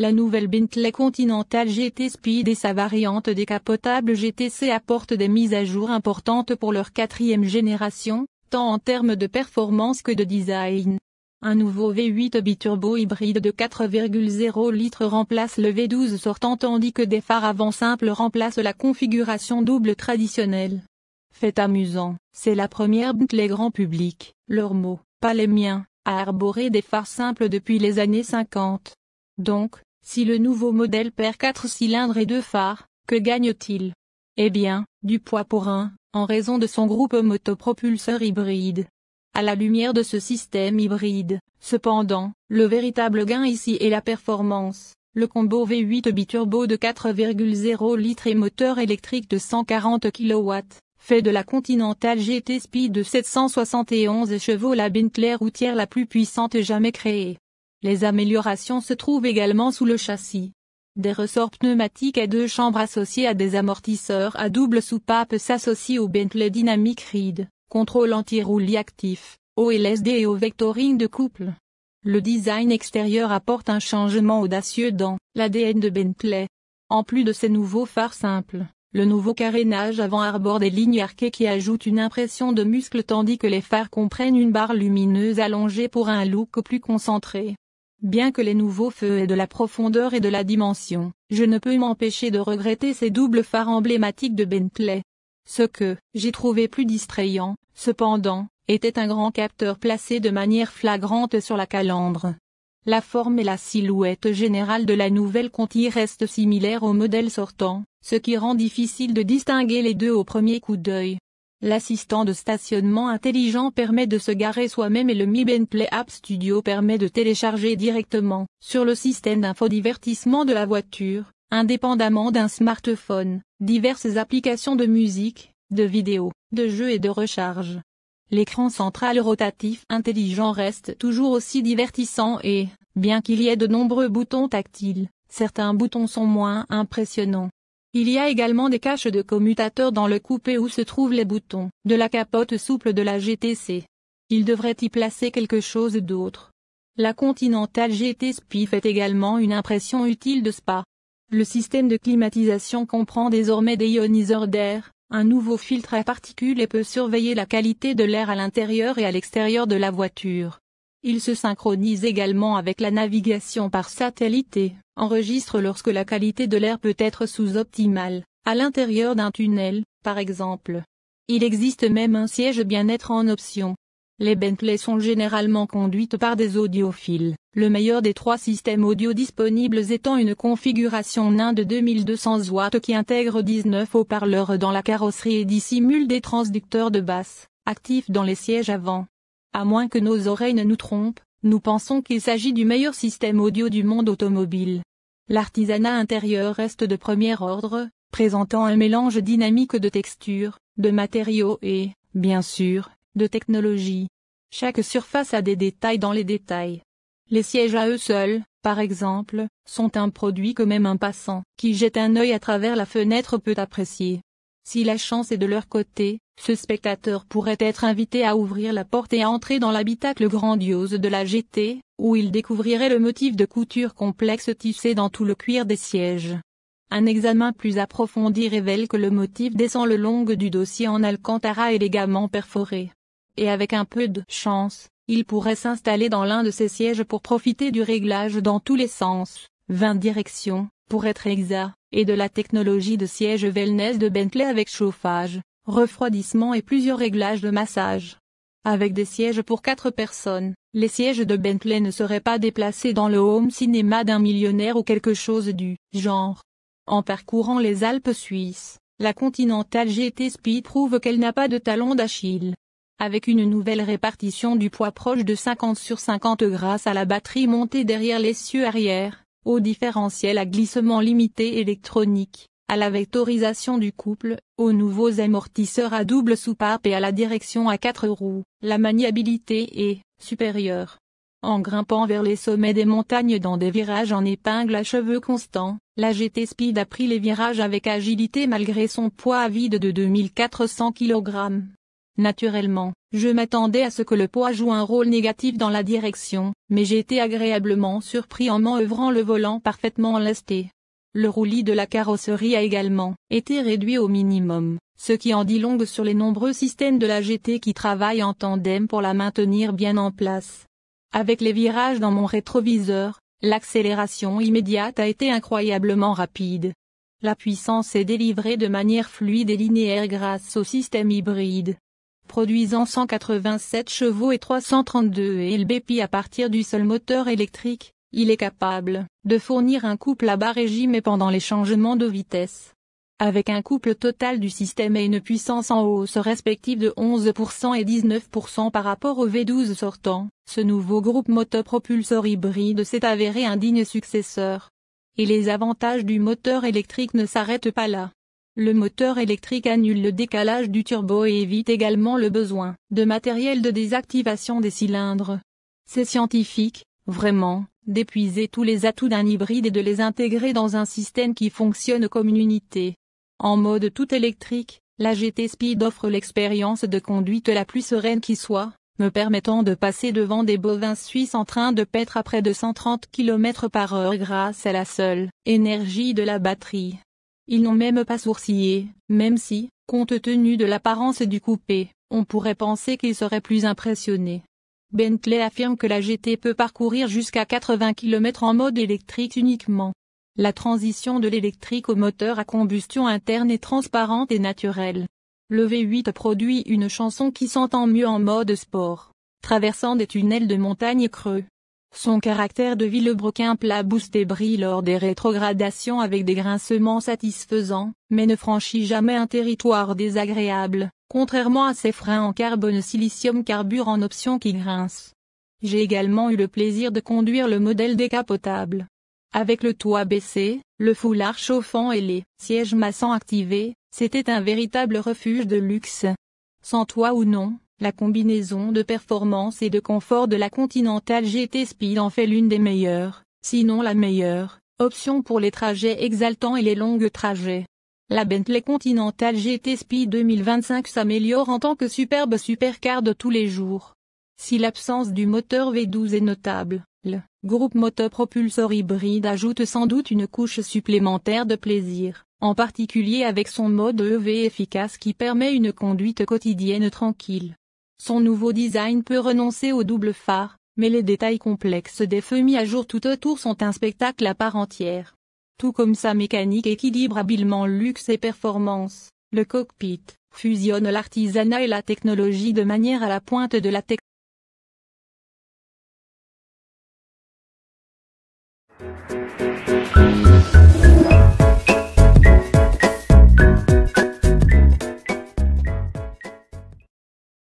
La nouvelle Bentley Continental GT Speed et sa variante décapotable GTC apportent des mises à jour importantes pour leur quatrième génération, tant en termes de performance que de design. Un nouveau V8 biturbo hybride de 4,0 litres remplace le V12 sortant tandis que des phares avant simples remplacent la configuration double traditionnelle. Fait amusant, c'est la première Bentley grand public, leur mot, pas les miens, à arborer des phares simples depuis les années 50. Donc, si le nouveau modèle perd 4 cylindres et 2 phares, que gagne-t-il Eh bien, du poids pour un, en raison de son groupe motopropulseur hybride. À la lumière de ce système hybride, cependant, le véritable gain ici est la performance. Le combo V8 biturbo de 4,0 litres et moteur électrique de 140 kW, fait de la Continental GT Speed de 771 chevaux la Bentley routière la plus puissante jamais créée. Les améliorations se trouvent également sous le châssis. Des ressorts pneumatiques à deux chambres associés à des amortisseurs à double soupape s'associent au Bentley Dynamic Ride, contrôle anti-roulis actif, au LSD et au vectoring de couple. Le design extérieur apporte un changement audacieux dans l'ADN de Bentley. En plus de ces nouveaux phares simples, le nouveau carénage avant arbore des lignes arquées qui ajoutent une impression de muscle tandis que les phares comprennent une barre lumineuse allongée pour un look plus concentré. Bien que les nouveaux feux aient de la profondeur et de la dimension, je ne peux m'empêcher de regretter ces doubles phares emblématiques de Bentley. Ce que j'ai trouvé plus distrayant, cependant, était un grand capteur placé de manière flagrante sur la calandre. La forme et la silhouette générale de la nouvelle Conti restent similaires au modèle sortant, ce qui rend difficile de distinguer les deux au premier coup d'œil. L'assistant de stationnement intelligent permet de se garer soi-même et le Mi ben Play App Studio permet de télécharger directement sur le système d'infodivertissement de la voiture, indépendamment d'un smartphone, diverses applications de musique, de vidéo, de jeux et de recharge. L'écran central rotatif intelligent reste toujours aussi divertissant et, bien qu'il y ait de nombreux boutons tactiles, certains boutons sont moins impressionnants. Il y a également des caches de commutateurs dans le coupé où se trouvent les boutons de la capote souple de la GTC. Il devrait y placer quelque chose d'autre. La Continental GT Spiff fait également une impression utile de spa. Le système de climatisation comprend désormais des ioniseurs d'air, un nouveau filtre à particules et peut surveiller la qualité de l'air à l'intérieur et à l'extérieur de la voiture. Il se synchronise également avec la navigation par satellite enregistre lorsque la qualité de l'air peut être sous-optimale, à l'intérieur d'un tunnel, par exemple. Il existe même un siège bien-être en option. Les Bentley sont généralement conduites par des audiophiles, le meilleur des trois systèmes audio disponibles étant une configuration nain de 2200 watts qui intègre 19 haut-parleurs dans la carrosserie et dissimule des transducteurs de basse, actifs dans les sièges avant. À moins que nos oreilles ne nous trompent, nous pensons qu'il s'agit du meilleur système audio du monde automobile. L'artisanat intérieur reste de premier ordre, présentant un mélange dynamique de textures, de matériaux et, bien sûr, de technologies. Chaque surface a des détails dans les détails. Les sièges à eux seuls, par exemple, sont un produit que même un passant qui jette un œil à travers la fenêtre peut apprécier. Si la chance est de leur côté, ce spectateur pourrait être invité à ouvrir la porte et à entrer dans l'habitacle grandiose de la GT, où il découvrirait le motif de couture complexe tissé dans tout le cuir des sièges. Un examen plus approfondi révèle que le motif descend le long du dossier en alcantara élégamment perforé. Et avec un peu de chance, il pourrait s'installer dans l'un de ces sièges pour profiter du réglage dans tous les sens, 20 directions, pour être exact, et de la technologie de siège wellness de Bentley avec chauffage, refroidissement et plusieurs réglages de massage. Avec des sièges pour 4 personnes, les sièges de Bentley ne seraient pas déplacés dans le home cinéma d'un millionnaire ou quelque chose du genre. En parcourant les Alpes suisses, la Continental GT Speed prouve qu'elle n'a pas de talon d'Achille. Avec une nouvelle répartition du poids proche de 50 sur 50 grâce à la batterie montée derrière l'essieu arrière, au différentiel à glissement limité électronique, à la vectorisation du couple, aux nouveaux amortisseurs à double soupape et à la direction à quatre roues, la maniabilité est supérieure. En grimpant vers les sommets des montagnes dans des virages en épingle à cheveux constants, la GT Speed a pris les virages avec agilité malgré son poids à vide de 2400 kg. Naturellement, je m'attendais à ce que le poids joue un rôle négatif dans la direction, mais j'étais agréablement surpris en manœuvrant le volant parfaitement lesté. Le roulis de la carrosserie a également été réduit au minimum, ce qui en dit long sur les nombreux systèmes de la GT qui travaillent en tandem pour la maintenir bien en place. Avec les virages dans mon rétroviseur, l'accélération immédiate a été incroyablement rapide. La puissance est délivrée de manière fluide et linéaire grâce au système hybride. Produisant 187 chevaux et 332 lbp à partir du seul moteur électrique, il est capable de fournir un couple à bas régime et pendant les changements de vitesse. Avec un couple total du système et une puissance en hausse respective de 11% et 19% par rapport au V12 sortant, ce nouveau groupe motopropulseur hybride s'est avéré un digne successeur. Et les avantages du moteur électrique ne s'arrêtent pas là. Le moteur électrique annule le décalage du turbo et évite également le besoin de matériel de désactivation des cylindres. C'est scientifique, vraiment, d'épuiser tous les atouts d'un hybride et de les intégrer dans un système qui fonctionne comme une unité. En mode tout électrique, la GT Speed offre l'expérience de conduite la plus sereine qui soit, me permettant de passer devant des bovins suisses en train de paître à près de 130 km par heure grâce à la seule énergie de la batterie. Ils n'ont même pas sourcillé, même si, compte tenu de l'apparence du coupé, on pourrait penser qu'ils seraient plus impressionnés. Bentley affirme que la GT peut parcourir jusqu'à 80 km en mode électrique uniquement. La transition de l'électrique au moteur à combustion interne est transparente et naturelle. Le V8 produit une chanson qui s'entend mieux en mode sport, traversant des tunnels de montagne creux. Son caractère de vilebrequin plat boosté brille lors des rétrogradations avec des grincements satisfaisants, mais ne franchit jamais un territoire désagréable, contrairement à ses freins en carbone silicium carbure en option qui grincent. J'ai également eu le plaisir de conduire le modèle décapotable. Avec le toit baissé, le foulard chauffant et les sièges massants activés, c'était un véritable refuge de luxe. Sans toit ou non, la combinaison de performance et de confort de la Continental GT Speed en fait l'une des meilleures, sinon la meilleure, option pour les trajets exaltants et les longs trajets. La Bentley Continental GT Speed 2025 s'améliore en tant que superbe supercar de tous les jours. Si l'absence du moteur V12 est notable, le groupe motopropulseur hybride ajoute sans doute une couche supplémentaire de plaisir, en particulier avec son mode EV efficace qui permet une conduite quotidienne tranquille. Son nouveau design peut renoncer au double phare, mais les détails complexes des feux mis à jour tout autour sont un spectacle à part entière. Tout comme sa mécanique équilibre habilement luxe et performance, le cockpit fusionne l'artisanat et la technologie de manière à la pointe de la technologie.